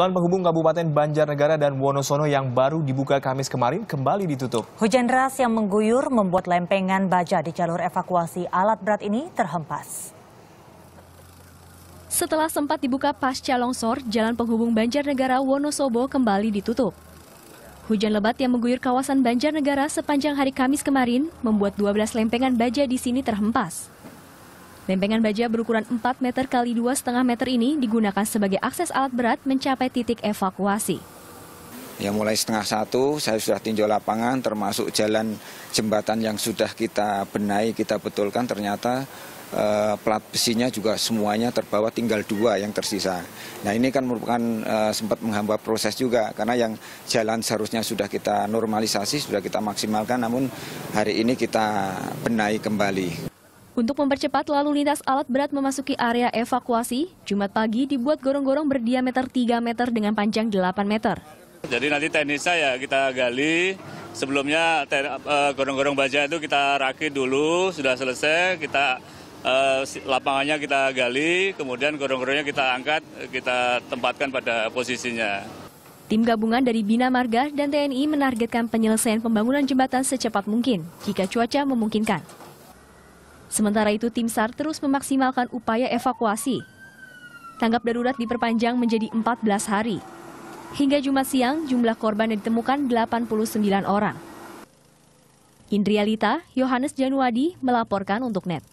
Jalan penghubung Kabupaten Banjarnegara dan Wonosono yang baru dibuka Kamis kemarin kembali ditutup. Hujan deras yang mengguyur membuat lempengan baja di jalur evakuasi alat berat ini terhempas. Setelah sempat dibuka pasca longsor, jalan penghubung Banjarnegara Wonosobo kembali ditutup. Hujan lebat yang mengguyur kawasan Banjarnegara sepanjang hari Kamis kemarin membuat 12 lempengan baja di sini terhempas. Lempengan baja berukuran 4 meter kali 2,5 meter ini digunakan sebagai akses alat berat mencapai titik evakuasi. Ya mulai setengah satu saya sudah tinjau lapangan termasuk jalan jembatan yang sudah kita benahi, kita betulkan ternyata eh, plat besinya juga semuanya terbawa tinggal dua yang tersisa. Nah ini kan merupakan eh, sempat menghambat proses juga karena yang jalan seharusnya sudah kita normalisasi, sudah kita maksimalkan namun hari ini kita benahi kembali. Untuk mempercepat lalu lintas alat berat memasuki area evakuasi, Jumat pagi dibuat gorong-gorong berdiameter 3 meter dengan panjang 8 meter. Jadi nanti teknisnya saya kita gali, sebelumnya eh, gorong-gorong baja itu kita rakit dulu, sudah selesai, kita eh, lapangannya kita gali, kemudian gorong-gorongnya kita angkat, kita tempatkan pada posisinya. Tim gabungan dari Bina Marga dan TNI menargetkan penyelesaian pembangunan jembatan secepat mungkin, jika cuaca memungkinkan. Sementara itu tim SAR terus memaksimalkan upaya evakuasi. Tanggap darurat diperpanjang menjadi 14 hari. Hingga Jumat siang, jumlah korban yang ditemukan 89 orang. Indrialita, Yohanes Januadi melaporkan untuk NET.